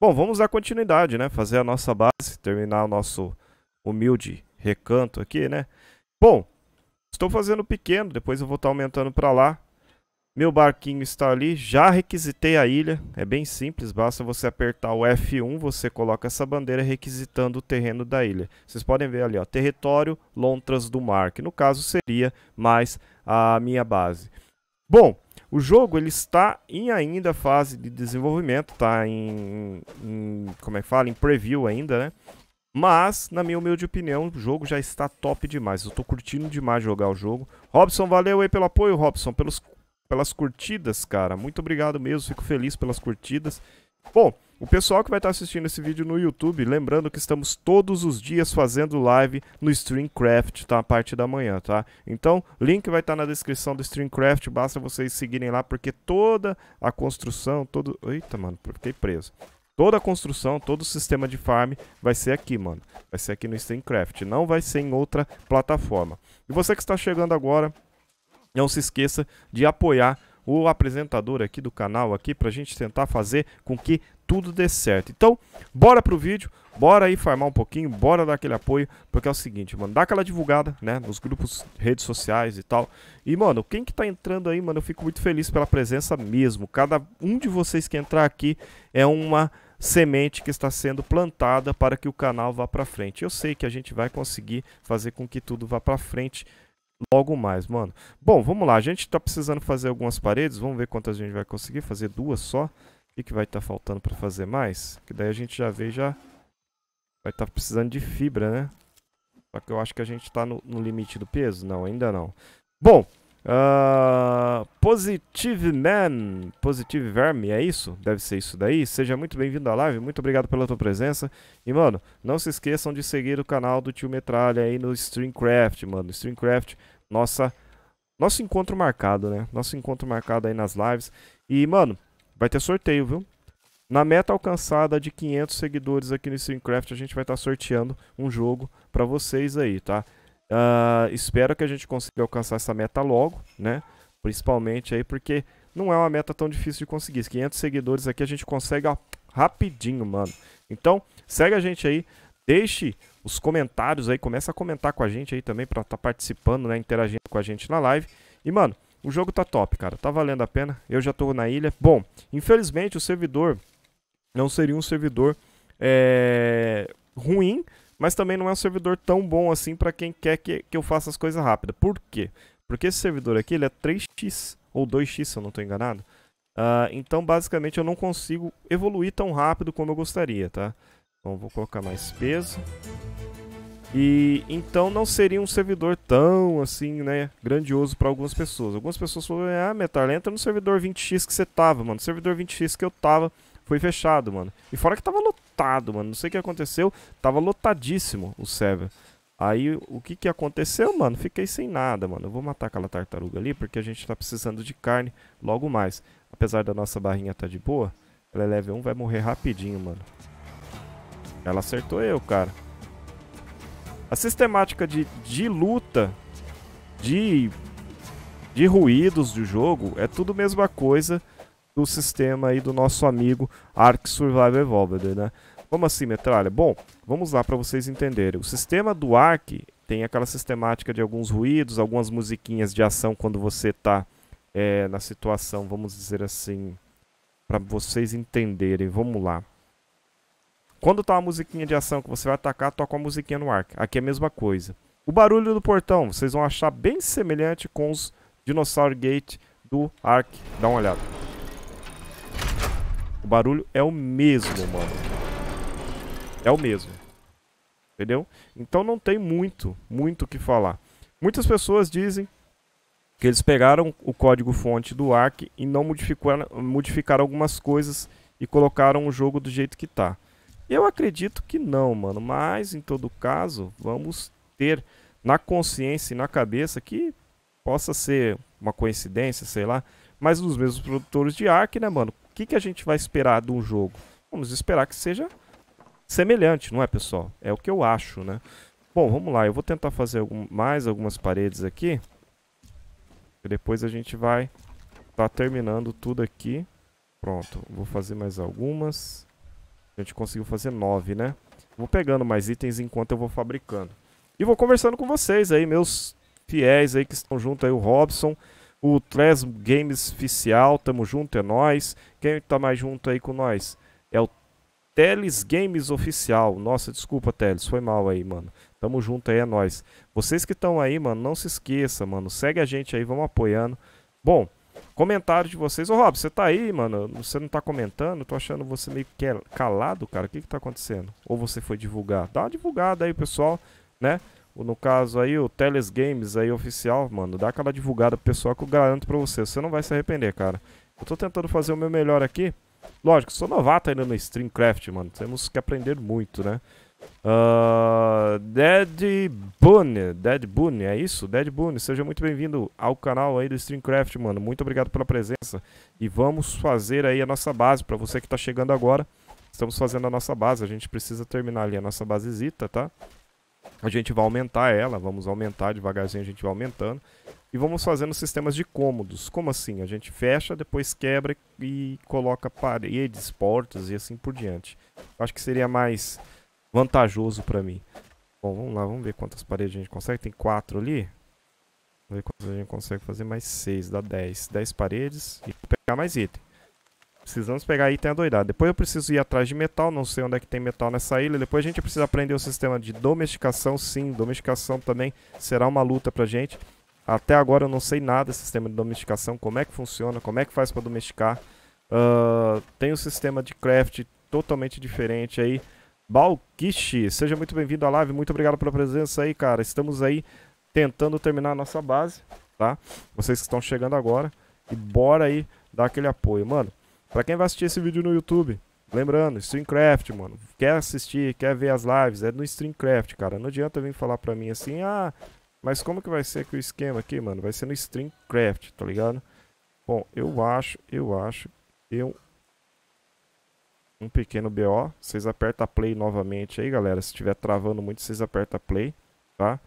Bom, vamos dar continuidade, né? Fazer a nossa base, terminar o nosso humilde recanto aqui, né? Bom, estou fazendo pequeno, depois eu vou estar aumentando para lá. Meu barquinho está ali, já requisitei a ilha, é bem simples, basta você apertar o F1, você coloca essa bandeira requisitando o terreno da ilha. Vocês podem ver ali, ó, território Lontras do Mar, que no caso seria mais a minha base. Bom, o jogo ele está em ainda fase de desenvolvimento, está em, em, como é que fala, em preview ainda, né? Mas, na minha humilde opinião, o jogo já está top demais. Eu estou curtindo demais jogar o jogo. Robson, valeu aí pelo apoio, Robson, pelos, pelas curtidas, cara. Muito obrigado mesmo, fico feliz pelas curtidas. Bom, o pessoal que vai estar assistindo esse vídeo no YouTube, lembrando que estamos todos os dias fazendo live no Streamcraft, tá? A parte da manhã, tá? Então, link vai estar na descrição do Streamcraft, basta vocês seguirem lá, porque toda a construção, todo... Eita, mano, fiquei preso. Toda a construção, todo o sistema de farm vai ser aqui, mano. Vai ser aqui no Streamcraft, não vai ser em outra plataforma. E você que está chegando agora, não se esqueça de apoiar o apresentador aqui do canal aqui para a gente tentar fazer com que tudo dê certo. Então, bora pro vídeo, bora aí farmar um pouquinho, bora dar aquele apoio, porque é o seguinte, mano, dá aquela divulgada, né, nos grupos, redes sociais e tal. E, mano, quem que tá entrando aí, mano, eu fico muito feliz pela presença mesmo. Cada um de vocês que entrar aqui é uma semente que está sendo plantada para que o canal vá para frente. Eu sei que a gente vai conseguir fazer com que tudo vá para frente logo mais, mano. Bom, vamos lá. A gente tá precisando fazer algumas paredes. Vamos ver quantas a gente vai conseguir. Fazer duas só. O que, que vai estar tá faltando para fazer mais? Que daí a gente já vê, já... Vai estar tá precisando de fibra, né? Só que eu acho que a gente tá no, no limite do peso. Não, ainda não. Bom, Uh, Positive Man, Positive Verme, é isso? Deve ser isso daí. Seja muito bem-vindo à live, muito obrigado pela tua presença. E, mano, não se esqueçam de seguir o canal do Tio Metralha aí no Streamcraft, mano. Streamcraft, nossa, nosso encontro marcado, né? Nosso encontro marcado aí nas lives. E, mano, vai ter sorteio, viu? Na meta alcançada de 500 seguidores aqui no Streamcraft, a gente vai estar tá sorteando um jogo para vocês aí, tá? Uh, espero que a gente consiga alcançar essa meta logo, né? Principalmente aí porque não é uma meta tão difícil de conseguir. 500 seguidores aqui a gente consegue ó, rapidinho, mano. Então, segue a gente aí, deixe os comentários aí, começa a comentar com a gente aí também para estar tá participando, né, interagindo com a gente na live. E, mano, o jogo tá top, cara. Tá valendo a pena. Eu já tô na ilha. Bom, infelizmente o servidor não seria um servidor é, ruim, mas também não é um servidor tão bom assim para quem quer que, que eu faça as coisas rápidas. Por quê? Porque esse servidor aqui ele é 3x ou 2x, se eu não estou enganado. Uh, então, basicamente, eu não consigo evoluir tão rápido como eu gostaria, tá? Então, vou colocar mais peso. E então não seria um servidor tão assim, né, grandioso para algumas pessoas. Algumas pessoas falam: "Ah, Metal, entra no servidor 20x que você tava, mano. servidor 20x que eu tava foi fechado, mano. E fora que tava lotado, mano. Não sei o que aconteceu. Tava lotadíssimo o server. Aí, o que que aconteceu, mano? Fiquei sem nada, mano. Eu vou matar aquela tartaruga ali, porque a gente tá precisando de carne logo mais. Apesar da nossa barrinha tá de boa, ela é level 1, vai morrer rapidinho, mano. Ela acertou eu, cara. A sistemática de, de luta, de, de ruídos do jogo, é tudo mesma coisa do sistema aí do nosso amigo Ark Survival Evolved, né? Como assim, metralha? Bom, vamos lá para vocês entenderem. O sistema do Ark tem aquela sistemática de alguns ruídos, algumas musiquinhas de ação quando você está é, na situação, vamos dizer assim, para vocês entenderem. Vamos lá. Quando tá uma musiquinha de ação que você vai atacar, toca uma musiquinha no Ark. Aqui é a mesma coisa. O barulho do portão, vocês vão achar bem semelhante com os Dinosaur Gate do Ark. Dá uma olhada. O barulho é o mesmo, mano. É o mesmo. Entendeu? Então não tem muito, muito o que falar. Muitas pessoas dizem que eles pegaram o código-fonte do Ark e não modificaram, modificaram algumas coisas e colocaram o jogo do jeito que tá. Eu acredito que não, mano. Mas, em todo caso, vamos ter na consciência e na cabeça que possa ser uma coincidência, sei lá. Mas os mesmos produtores de Ark, né, mano? que, que a gente vai esperar de um jogo? Vamos esperar que seja semelhante, não é, pessoal? É o que eu acho, né? Bom, vamos lá. Eu vou tentar fazer algum, mais algumas paredes aqui. E depois a gente vai tá terminando tudo aqui. Pronto, vou fazer mais algumas. A gente conseguiu fazer nove, né? Vou pegando mais itens enquanto eu vou fabricando. E vou conversando com vocês aí, meus fiéis aí que estão junto aí, o Robson o Tres Games Oficial, tamo junto, é nós. Quem tá mais junto aí com nós? É o Teles Games Oficial. Nossa, desculpa, Teles, foi mal aí, mano. Tamo junto aí, é nós. Vocês que estão aí, mano, não se esqueça, mano. Segue a gente aí, vamos apoiando. Bom, comentário de vocês. Ô, Rob, você tá aí, mano? Você não tá comentando? Tô achando você meio é calado, cara. O que que tá acontecendo? Ou você foi divulgar? Dá uma divulgada aí, pessoal, né? no caso aí, o Teles Games aí oficial, mano, dá aquela divulgada pro pessoal que eu garanto pra você. Você não vai se arrepender, cara. Eu tô tentando fazer o meu melhor aqui. Lógico, sou novato ainda no Streamcraft, mano. Temos que aprender muito, né? Uh, Dead Boone, Dead Boone, é isso? Dead Boone, seja muito bem-vindo ao canal aí do Streamcraft, mano. Muito obrigado pela presença. E vamos fazer aí a nossa base, pra você que tá chegando agora. Estamos fazendo a nossa base, a gente precisa terminar ali a nossa basezita, tá? Tá? a gente vai aumentar ela, vamos aumentar devagarzinho, a gente vai aumentando. E vamos fazendo sistemas de cômodos. Como assim? A gente fecha, depois quebra e coloca paredes, portas e assim por diante. Acho que seria mais vantajoso para mim. Bom, vamos lá, vamos ver quantas paredes a gente consegue. Tem quatro ali. Vamos ver quantas a gente consegue fazer. Mais seis, dá dez. Dez paredes e pegar mais item. Precisamos pegar item adoidado. Depois eu preciso ir atrás de metal, não sei onde é que tem metal nessa ilha. Depois a gente precisa aprender o sistema de domesticação, sim. Domesticação também será uma luta pra gente. Até agora eu não sei nada do sistema de domesticação, como é que funciona, como é que faz para domesticar. Uh, tem o um sistema de craft totalmente diferente aí. Balkishi, seja muito bem-vindo à live, muito obrigado pela presença aí, cara. Estamos aí tentando terminar a nossa base, tá? Vocês que estão chegando agora. E bora aí dar aquele apoio. Mano, para quem vai assistir esse vídeo no YouTube, lembrando, Streamcraft, mano. Quer assistir, quer ver as lives, é no Streamcraft, cara. Não adianta vir falar pra mim assim, ah, mas como que vai ser aqui o esquema aqui, mano? Vai ser no Streamcraft, tá ligado? Bom, eu acho, eu acho, eu... Um pequeno BO, vocês apertam play novamente aí, galera. Se estiver travando muito, vocês apertam play, tá?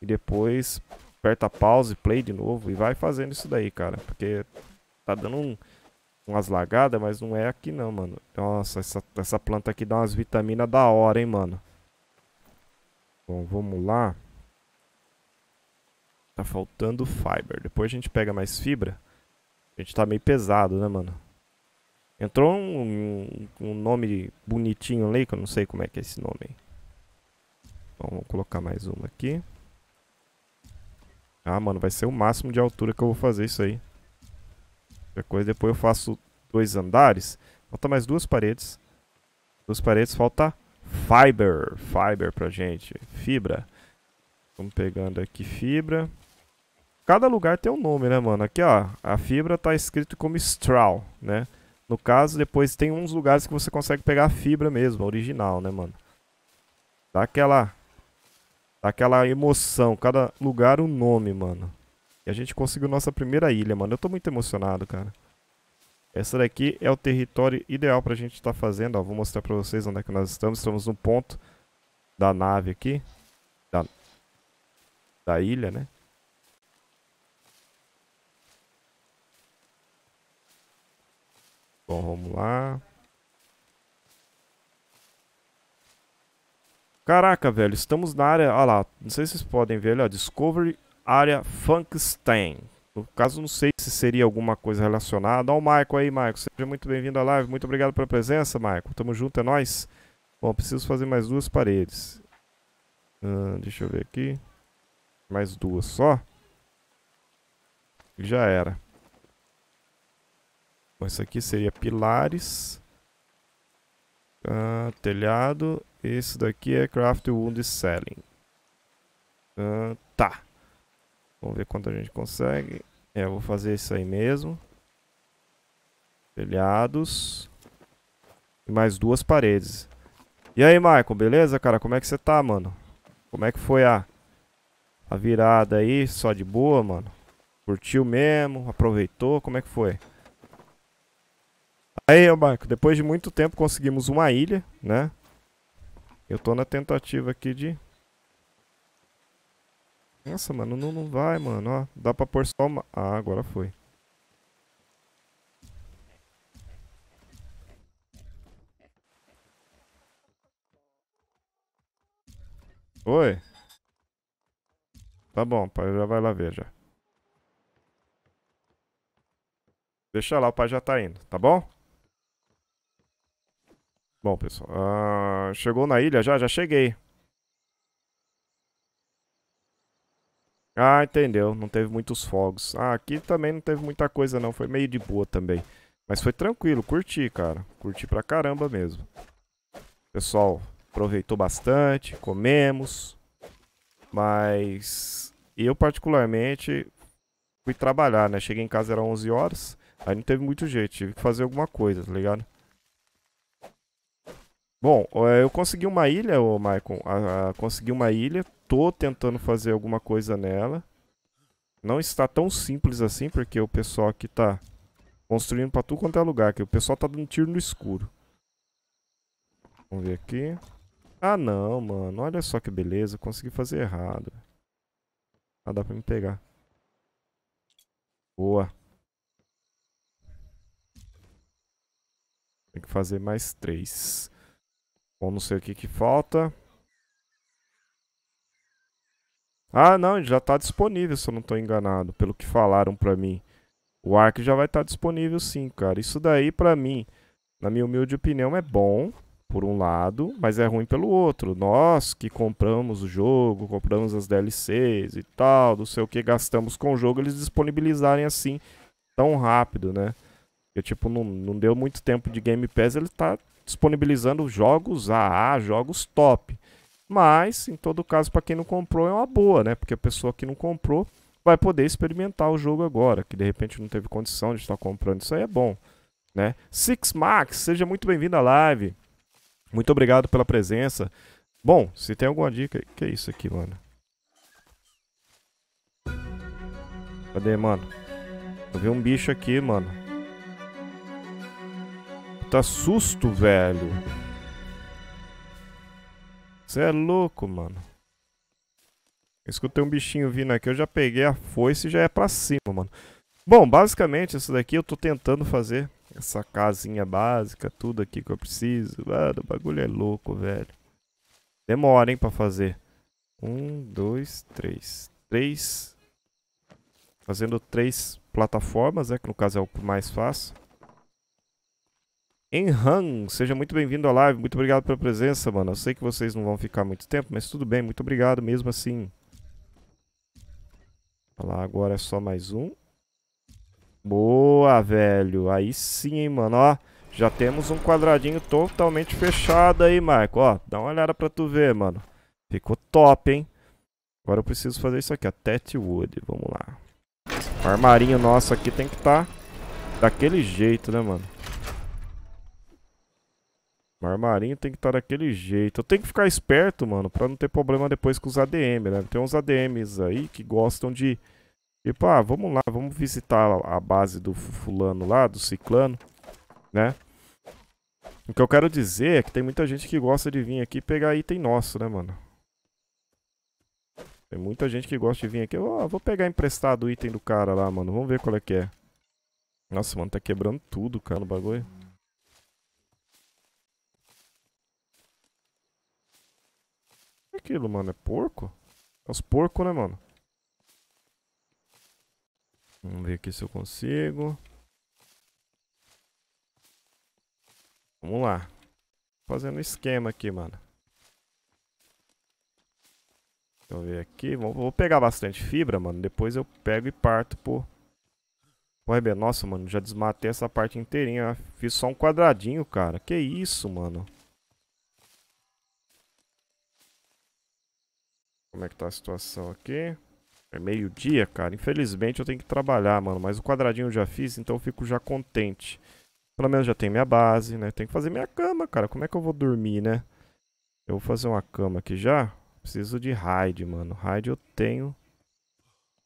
E depois aperta pause, play de novo e vai fazendo isso daí, cara. Porque tá dando um umas lagadas, mas não é aqui não, mano. Nossa, essa, essa planta aqui dá umas vitaminas da hora, hein, mano. Bom, vamos lá. Tá faltando fiber. Depois a gente pega mais fibra. A gente tá meio pesado, né, mano? Entrou um, um nome bonitinho ali, que eu não sei como é que é esse nome Bom, então, vamos colocar mais uma aqui. Ah, mano, vai ser o máximo de altura que eu vou fazer isso aí coisa, depois eu faço dois andares. Falta mais duas paredes. Duas paredes, falta fiber. Fiber pra gente. Fibra. Vamos pegando aqui fibra. Cada lugar tem um nome, né, mano? Aqui, ó, a fibra tá escrito como straw, né? No caso, depois tem uns lugares que você consegue pegar a fibra mesmo, a original, né, mano? Dá aquela... Dá aquela emoção. Cada lugar o um nome, mano a gente conseguiu nossa primeira ilha, mano. Eu tô muito emocionado, cara. Essa daqui é o território ideal pra gente estar tá fazendo, ó. Vou mostrar pra vocês onde é que nós estamos. Estamos no ponto da nave aqui. Da, da ilha, né? Bom, vamos lá. Caraca, velho, estamos na área... Olha lá, não sei se vocês podem ver ali, ó. Discovery área Funkstein. No caso, não sei se seria alguma coisa relacionada. ao o Marco aí, Michael. Seja muito bem-vindo à live. Muito obrigado pela presença, Michael. Tamo junto, é nóis. Bom, preciso fazer mais duas paredes. deixa eu ver aqui. Mais duas só. já era. Bom, isso aqui seria pilares. telhado. Esse daqui é Craft Wound Selling. tá. Vamos ver quanto a gente consegue. É, eu vou fazer isso aí mesmo. Telhados. E mais duas paredes. E aí, Michael, beleza, cara? Como é que você tá, mano? Como é que foi a, a virada aí? Só de boa, mano? Curtiu mesmo? Aproveitou? Como é que foi? Aí, Marco. depois de muito tempo conseguimos uma ilha, né? Eu tô na tentativa aqui de nossa, mano, não, não vai, mano. Ó, dá pra pôr só uma... Ah, agora foi. Oi? Tá bom, pai já vai lá ver já. Deixa lá, o pai já tá indo, tá bom? Bom, pessoal, uh, chegou na ilha já? Já cheguei. Ah, entendeu. Não teve muitos fogos. Ah, aqui também não teve muita coisa não. Foi meio de boa também. Mas foi tranquilo, curti, cara. Curti pra caramba mesmo. Pessoal, aproveitou bastante, comemos. Mas eu particularmente fui trabalhar, né? Cheguei em casa era 11 horas. Aí não teve muito jeito, tive que fazer alguma coisa, tá ligado? Bom, é, eu consegui uma ilha, ô Maicon. A, ah, a, ah, consegui uma ilha, tô tentando fazer alguma coisa nela. Não está tão simples assim, porque o pessoal aqui tá construindo para tudo quanto é lugar. Aqui. O pessoal tá dando tiro no escuro. Vamos ver aqui. Ah, não, mano. Olha só que beleza. consegui fazer errado. Ah, dá para me pegar. Boa. Tem que fazer mais três. Bom, não sei o que que falta. Ah, não, já está disponível, se eu não estou enganado, pelo que falaram para mim. O Ark já vai estar tá disponível sim, cara. Isso daí, para mim, na minha humilde opinião, é bom, por um lado, mas é ruim pelo outro. Nós que compramos o jogo, compramos as DLCs e tal, não sei o que gastamos com o jogo, eles disponibilizarem assim tão rápido, né? Porque, tipo, não, não deu muito tempo de Game Pass, ele tá disponibilizando jogos AA, jogos top. Mas, em todo caso, para quem não comprou é uma boa, né? Porque a pessoa que não comprou vai poder experimentar o jogo agora, que de repente não teve condição de estar comprando. Isso aí é bom, né? Six Max, seja muito bem-vindo à live. Muito obrigado pela presença. Bom, se tem alguma dica, que é isso aqui, mano? Cadê, mano? Eu vi um bicho aqui, mano. Tá susto, velho. Você é louco, mano. Escutei um bichinho vindo aqui, eu já peguei a foice e já é pra cima, mano. Bom, basicamente isso daqui eu tô tentando fazer. Essa casinha básica, tudo aqui que eu preciso. Mano, o bagulho é louco, velho. Demora, hein, pra fazer. Um, dois, três. Três. Fazendo três plataformas, né? Que no caso é o mais fácil. Enhan, seja muito bem-vindo à live. Muito obrigado pela presença, mano. Eu sei que vocês não vão ficar muito tempo, mas tudo bem. Muito obrigado mesmo assim. Olha lá, agora é só mais um. Boa, velho. Aí sim, hein, mano. Ó, já temos um quadradinho totalmente fechado aí, Marco. Ó, dá uma olhada pra tu ver, mano. Ficou top, hein? Agora eu preciso fazer isso aqui, a Tetwood. Vamos lá. O armarinho nosso aqui tem que estar tá daquele jeito, né, mano? Marmarinho tem que estar tá daquele jeito. Eu tenho que ficar esperto, mano, pra não ter problema depois com os ADM, né? Tem uns ADMs aí que gostam de... Tipo, ah, vamos lá, vamos visitar a base do fulano lá, do ciclano, né? O que eu quero dizer é que tem muita gente que gosta de vir aqui pegar item nosso, né, mano? Tem muita gente que gosta de vir aqui. oh, vou pegar emprestado o item do cara lá, mano. Vamos ver qual é que é. Nossa, mano, tá quebrando tudo, cara, o bagulho. que é aquilo, mano? É porco? É os porcos, né, mano? Vamos ver aqui se eu consigo. Vamos lá. Fazendo um esquema aqui, mano. Deixa eu ver aqui. Vou pegar bastante fibra, mano. Depois eu pego e parto pro... pro rebe... Nossa, mano, já desmatei essa parte inteirinha. Fiz só um quadradinho, cara. Que isso, mano. Como é que tá a situação aqui? É meio-dia, cara. Infelizmente eu tenho que trabalhar, mano. Mas o quadradinho eu já fiz, então eu fico já contente. Pelo menos já tem minha base, né? Tem que fazer minha cama, cara. Como é que eu vou dormir, né? Eu vou fazer uma cama aqui já. Preciso de raid, mano. Raid eu tenho.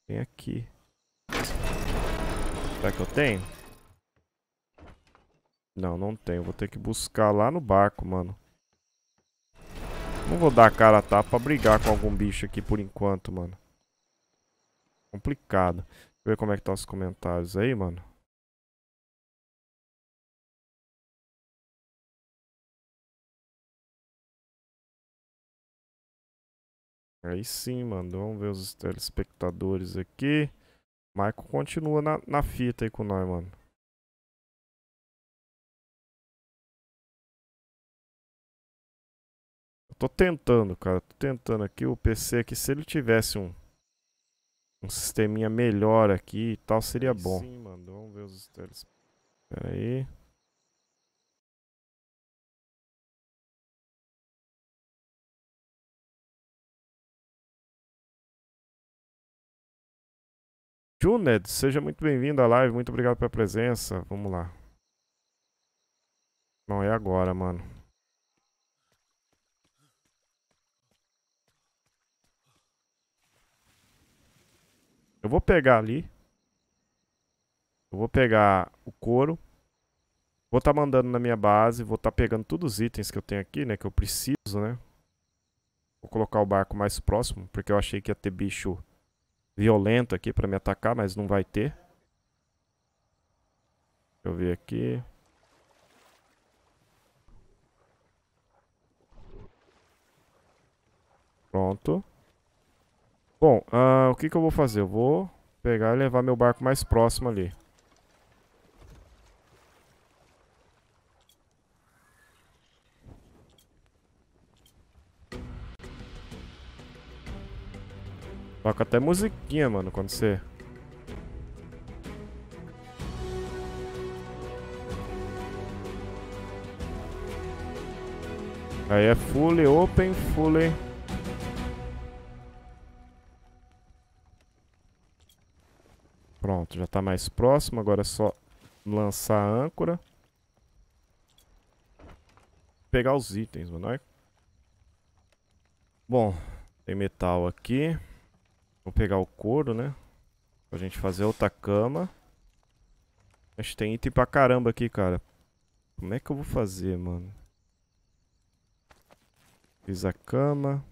Tem aqui. Será que eu tenho? Não, não tenho. Vou ter que buscar lá no barco, mano. Não vou dar a cara a tapa pra brigar com algum bicho aqui por enquanto, mano. Complicado. Deixa eu ver como é que estão tá os comentários aí, mano. Aí sim, mano. Vamos ver os telespectadores aqui. Michael continua na, na fita aí com nós, mano. tô tentando, cara. Tô tentando aqui o PC aqui. Se ele tivesse um, um sisteminha melhor aqui e tal, seria bom. Sim, mano. Vamos ver os estelos. Pera aí. Juned, seja muito bem-vindo à live, muito obrigado pela presença. Vamos lá. Não é agora, mano. Eu vou pegar ali. Eu vou pegar o couro. Vou estar tá mandando na minha base. Vou estar tá pegando todos os itens que eu tenho aqui, né? Que eu preciso, né? Vou colocar o barco mais próximo. Porque eu achei que ia ter bicho violento aqui pra me atacar. Mas não vai ter. Deixa eu ver aqui. Pronto. Bom, uh, o que, que eu vou fazer? Eu vou pegar e levar meu barco mais próximo ali. Toca até musiquinha, mano, quando você... Aí é fully open, fully... Pronto, já está mais próximo. Agora é só lançar a âncora. Pegar os itens, mano. Bom, tem metal aqui. Vou pegar o couro, né? Pra gente fazer outra cama. A gente tem item pra caramba aqui, cara. Como é que eu vou fazer, mano? Fiz a cama.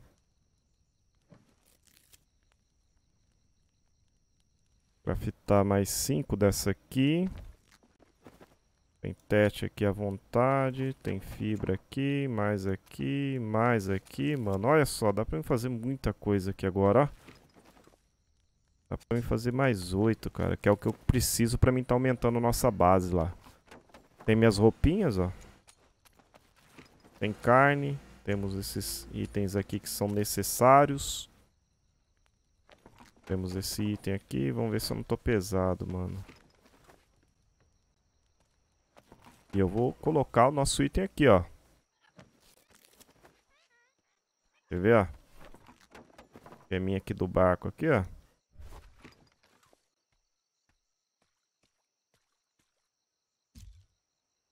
Pra fitar mais 5 dessa aqui. Tem tete aqui à vontade, tem fibra aqui, mais aqui, mais aqui. Mano, olha só, dá pra mim fazer muita coisa aqui agora, ó. Dá pra mim fazer mais oito, cara, que é o que eu preciso pra mim tá aumentando a nossa base lá. Tem minhas roupinhas, ó. Tem carne, temos esses itens aqui que são necessários. Temos esse item aqui. Vamos ver se eu não tô pesado, mano. E eu vou colocar o nosso item aqui, ó. Quer ver, ó? Peminha aqui do barco aqui, ó.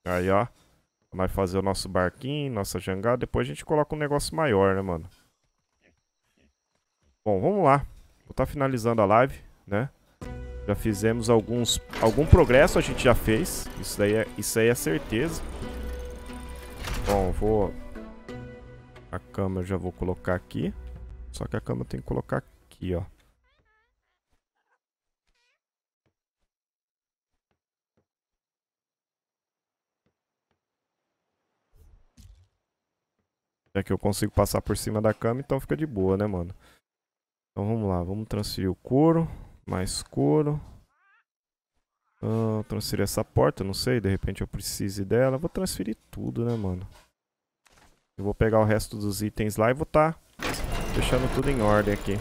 Aí, ó. Nós fazer o nosso barquinho, nossa jangada. Depois a gente coloca um negócio maior, né, mano? Bom, vamos lá. Vou estar tá finalizando a live, né? Já fizemos alguns... Algum progresso a gente já fez. Isso daí é, isso aí é certeza. Bom, vou... A cama eu já vou colocar aqui. Só que a cama tem que colocar aqui, ó. Já que eu consigo passar por cima da cama, então fica de boa, né, mano? Então vamos lá, vamos transferir o couro, mais couro. Uh, transferir essa porta, não sei, de repente eu precise dela. Vou transferir tudo, né, mano? Eu vou pegar o resto dos itens lá e vou tá deixando tudo em ordem aqui.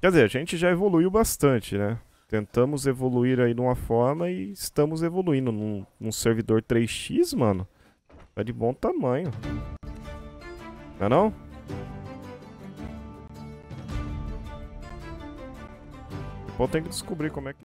Quer dizer, a gente já evoluiu bastante, né? Tentamos evoluir aí de uma forma e estamos evoluindo num, num servidor 3x, mano. Tá de bom tamanho. Não é não? Bom, tem que descobrir como é que.